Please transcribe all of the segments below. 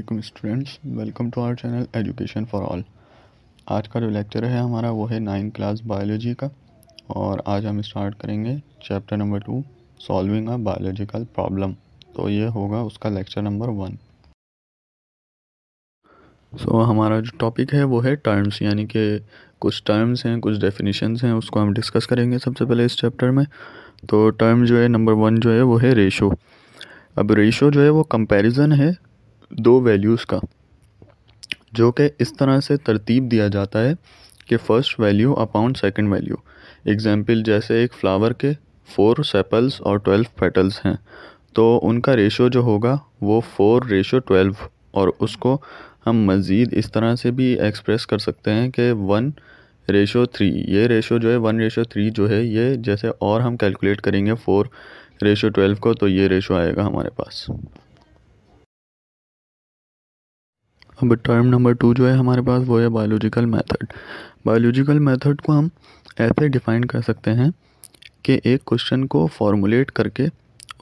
वालेकुम students welcome to our channel education for all आज का जो लेक्चर है हमारा वो है नाइन क्लास बायोलॉजी का और आज हम स्टार्ट करेंगे chapter number two solving a biological problem तो ये होगा उसका लेक्चर नंबर वन सो हमारा जो टॉपिक है वो है टर्म्स यानी कि कुछ टर्म्स हैं कुछ डेफिनेशंस हैं उसको हम डिस्कस करेंगे सबसे पहले इस चैप्टर में तो टर्म जो है नंबर वन जो है वो है रेशो अब रेशो जो है वो कंपैरिजन है दो वैल्यूज़ का जो कि इस तरह से तरतीब दिया जाता है कि first value upon second value example जैसे एक फ़्लावर के फ़ोर सेपल्स और ट्वेल्व पेटल्स हैं तो उनका रेशो जो होगा वो फ़ोर रेशो ट्वेल्व और उसको हम मज़ीद इस तरह से भी एक्सप्रेस कर सकते हैं कि वन रेशो थ्री ये रेशो जो है वन रेशो थ्री जो है ये जैसे और हम कैलकुलेट करेंगे फ़ोर रेशो ट्वेल्व को तो ये रेशो आएगा हमारे पास अब टर्म नंबर टू जो है हमारे पास वो है बायोलॉजिकल मेथड बायोलॉजिकल मेथड को हम ऐसे डिफाइन कर सकते हैं कि एक क्वेश्चन को फॉर्मुलेट करके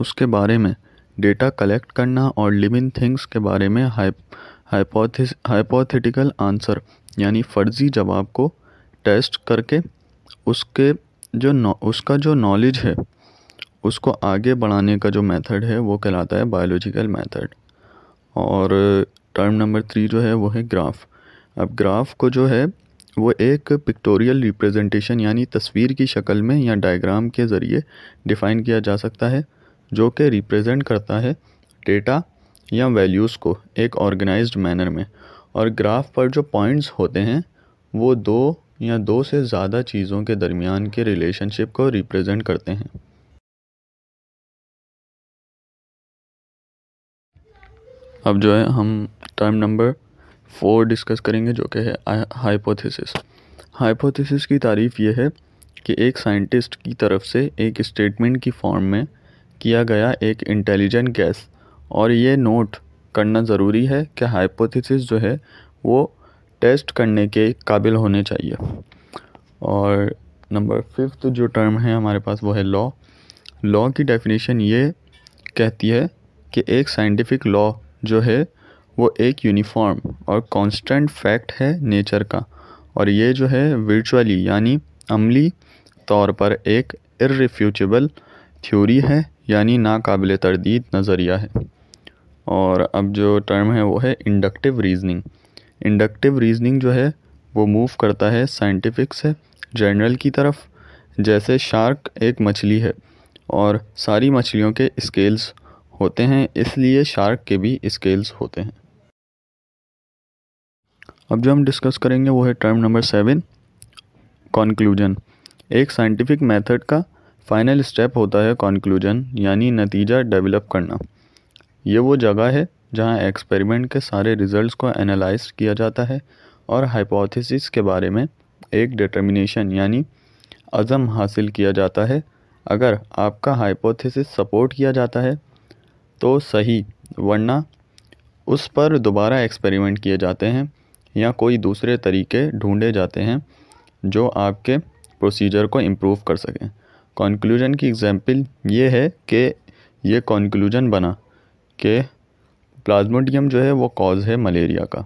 उसके बारे में डेटा कलेक्ट करना और लिविंग थिंग्स के बारे में हाइपोथिस हाइपोथेटिकल आंसर यानी फ़र्ज़ी जवाब को टेस्ट करके उसके जो उसका जो नॉलेज है उसको आगे बढ़ाने का जो मेथड है वो कहलाता है बायोलॉजिकल मेथड और टर्म नंबर थ्री जो है वो है ग्राफ अब ग्राफ को जो है वो एक पिक्टोरियल रिप्रेजेंटेशन यानी तस्वीर की शक्ल में या डायग्राम के ज़रिए डिफ़ाइन किया जा सकता है जो कि रिप्रेजेंट करता है डेटा या वैल्यूज़ को एक ऑर्गेनाइज्ड मैनर में और ग्राफ पर जो पॉइंट्स होते हैं वो दो या दो से ज़्यादा चीज़ों के दरमियान के रिलेशनशिप को रिप्रेजेंट करते हैं अब जो है हम टर्म नंबर फोर डिस्कस करेंगे जो कि है हाइपोथेसिस हाइपोथेसिस की तारीफ यह है कि एक साइंटिस्ट की तरफ से एक स्टेटमेंट की फॉर्म में किया गया एक इंटेलिजेंट गैस और ये नोट करना ज़रूरी है कि हाइपोथेसिस जो है वो टेस्ट करने के काबिल होने चाहिए और नंबर फिफ्थ जो टर्म है हमारे पास वो है लॉ लॉ की डेफिनेशन ये कहती है कि एक साइंटिफिक लॉ जो है वो एक यूनिफॉर्म और कांस्टेंट फैक्ट है नेचर का और ये जो है वर्चुअली यानी अमली तौर पर एक इर्रिफ्यूचेबल थ्योरी है यानी नाकबिल तरदीद नज़रिया है और अब जो टर्म है वो है इंडक्टिव रीजनिंग इंडक्टिव रीजनिंग जो है वो मूव करता है साइंटिफिक से जनरल की तरफ जैसे शार्क एक मछली है और सारी मछलियों के स्केल्स होते हैं इसलिए शार्क के भी स्केल्स होते हैं अब जो हम डिस्कस करेंगे वो है टर्म नंबर सेवन कॉन्क्लूजन एक साइंटिफिक मेथड का फाइनल स्टेप होता है कॉन्क्लूजन यानी नतीजा डेवलप करना ये वो जगह है जहाँ एक्सपेरिमेंट के सारे रिजल्ट्स को एनालाइज किया जाता है और हाइपोथेसिस के बारे में एक डिटर्मिनेशन यानी अज़म हासिल किया जाता है अगर आपका हाइपोथेसिस सपोर्ट किया जाता है तो सही वरना उस पर दोबारा एक्सपेरिमेंट किए जाते हैं या कोई दूसरे तरीके ढूंढे जाते हैं जो आपके प्रोसीजर को इम्प्रूव कर सकें कॉन्क्लूजन की एग्ज़ाम्पल ये है कि ये कॉन्क्लूजन बना कि प्लाज्मोडियम जो है वो कॉज है मलेरिया का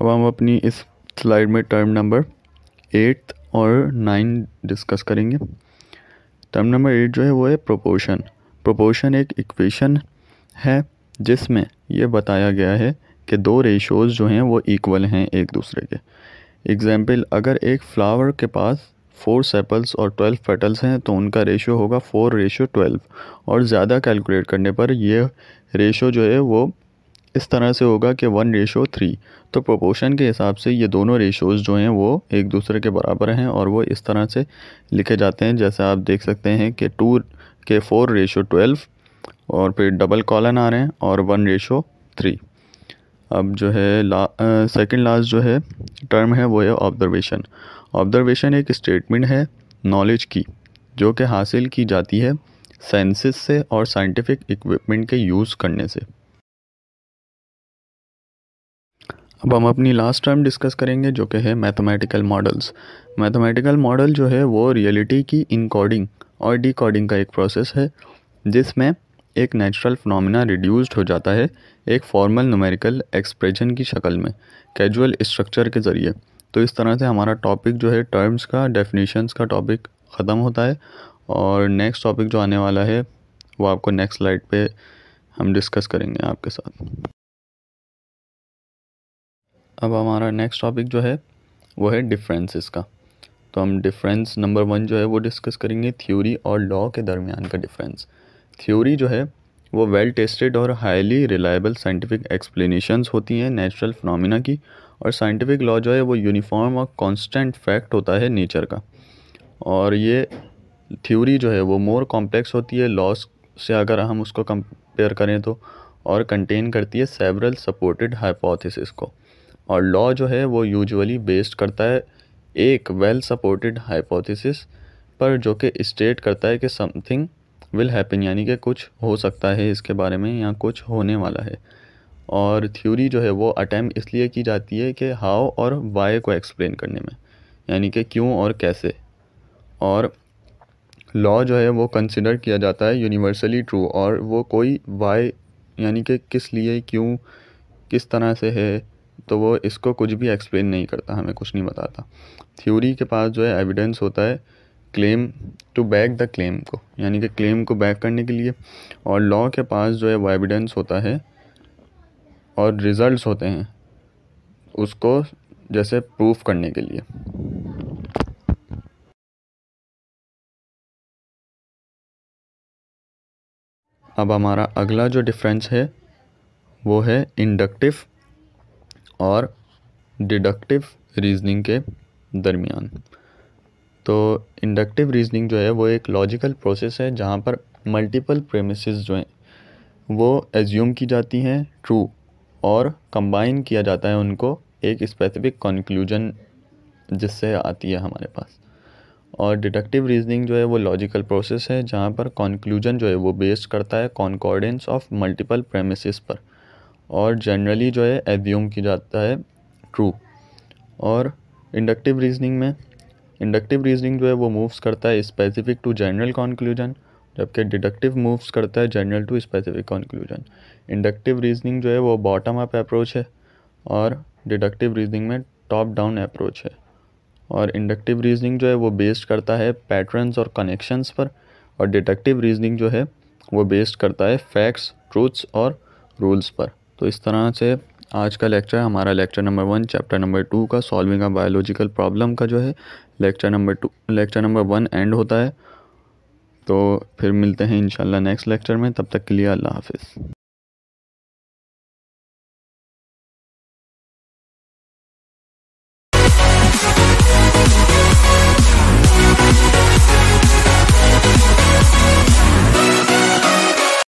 अब हम अपनी इस स्लाइड में टर्म नंबर एट्थ और नाइन डिस्कस करेंगे टर्म नंबर एट जो है वो है प्रोपोर्शन प्रोपोर्शन एक इक्वेशन है जिसमें यह बताया गया है कि दो रेशोज़ जो हैं वो इक्वल हैं एक दूसरे के एग्ज़ाम्पल अगर एक फ्लावर के पास फोर सेपल्स और ट्वेल्व पेटल्स हैं तो उनका रेशो होगा फोर रेशो ट्वेल्व और ज़्यादा कैलकुलेट करने पर यह रेशो जो है वो इस तरह से होगा कि वन रेशो थ्री तो प्रोपोर्शन के हिसाब से ये दोनों रेशोज़ जो हैं वो एक दूसरे के बराबर हैं और वो इस तरह से लिखे जाते हैं जैसे आप देख सकते हैं कि टू के फोर रेशो ट्वेल्व और फिर डबल कॉलन आ रहे हैं और वन रेशो थ्री अब जो है ला सेकेंड लास्ट जो है टर्म है वो है ऑब्जर्वेशन ऑब्जर्वेशन एक स्टेटमेंट है नॉलेज की जो कि हासिल की जाती है साइंसिस से और साइंटिफिक इक्विपमेंट के यूज़ करने से अब हम अपनी लास्ट टर्म डिस्कस करेंगे जो कि है मैथमेटिकल मॉडल्स मैथमेटिकल मॉडल जो है वो रियलिटी की इनकोडिंग और डिकोडिंग का एक प्रोसेस है जिसमें एक नेचुरल फिनोमिना रिड्यूस्ड हो जाता है एक फॉर्मल न्यूमेरिकल एक्सप्रेशन की शक्ल में कैजुअल स्ट्रक्चर के ज़रिए तो इस तरह से हमारा टॉपिक जो है टर्म्स का डेफिनेशंस का टॉपिक ख़त्म होता है और नेक्स्ट टॉपिक जो आने वाला है वो आपको नेक्स्ट स्लाइड पे हम डिस्कस करेंगे आपके साथ अब हमारा नेक्स्ट टॉपिक जो है वो है डिफरेंसेस का तो हम डिफरेंस नंबर वन जो है वो डिस्कस करेंगे थ्योरी और लॉ के दरमियान का डिफरेंस थ्योरी जो है वो वेल टेस्टेड और हाईली रिलायबल साइंटिफिक एक्सप्लेनेशंस होती हैं नेचुरल फिनोमिना की और साइंटिफिक लॉ जो है वो यूनिफॉर्म और कांस्टेंट फैक्ट होता है नेचर का और ये थ्योरी जो है वो मोर कॉम्प्लेक्स होती है लॉस से अगर हम उसको कंपेयर करें तो और कंटेन करती है सेवरल सपोर्टेड हाइपोथेसिस को और लॉ जो है वो यूजुअली बेस्ड करता है एक वेल सपोर्टेड हाइपोथेसिस पर जो कि स्टेट करता है कि समथिंग विल हैपन यानी कि कुछ हो सकता है इसके बारे में या कुछ होने वाला है और थ्योरी जो है वो अटैम्प इसलिए की जाती है कि हाउ और वाई को एक्सप्लेन करने में यानी कि क्यों और कैसे और लॉ जो है वो कंसिडर किया जाता है यूनिवर्सली ट्रू और वो कोई वाई यानी कि किस लिए क्यों किस तरह से है तो वो इसको कुछ भी एक्सप्लेन नहीं करता हमें कुछ नहीं बताता थ्योरी के पास जो है एविडेंस होता है claim to back the claim को यानी कि क्लेम को बैक करने के लिए और लॉ के पास जो है वो एविडेंस होता है और रिजल्ट्स होते हैं उसको जैसे प्रूफ करने के लिए अब हमारा अगला जो डिफरेंस है वो है इंडक्टिव और डिडक्टिव रीजनिंग के दरमियान तो इंडक्टिव रीजनिंग जो है वो एक लॉजिकल प्रोसेस है जहाँ पर मल्टीपल प्रेमिसेस जो हैं वो एज्यूम की जाती हैं ट्रू और कंबाइन किया जाता है उनको एक स्पेसिफिक कंक्लूजन जिससे आती है हमारे पास और डिडक्टिव रीजनिंग जो है वो लॉजिकल प्रोसेस है जहाँ पर कंक्लूजन जो है वो बेस्ड करता है कॉन्कॉर्डेंस ऑफ मल्टीपल प्रेमिसेस पर और जनरली जो है एज्यूम किया जाता है ट्रू और इंडक्टिव रीजनिंग में इंडक्टिव रीजनिंग जो है वो मूव्स करता है स्पेसिफिक टू जनरल कॉन्क्लूजन जबकि डिडक्टिव मूव्स करता है general to specific conclusion inductive reasoning जो है वो बॉटम अप अप्रोच है और डिडक्टिव रीजनिंग में टॉप डाउन अप्रोच है और इंडक्टिव रीजनिंग जो है वो बेस्ड करता है पैटर्न्स और कनेक्शंस पर और डिडक्टिव रीजनिंग जो है वो बेस्ड करता है फैक्ट्स ट्रूथ्स और रूल्स पर तो इस तरह से आज का लेक्चर हमारा lecture number one chapter number two का सॉल्विंग अ बायोलॉजिकल प्रॉब्लम का जो है lecture number two lecture number one end होता है तो फिर मिलते हैं इंशाल्लाह नेक्स्ट लेक्चर में तब तक के लिए अल्लाह हाफिज़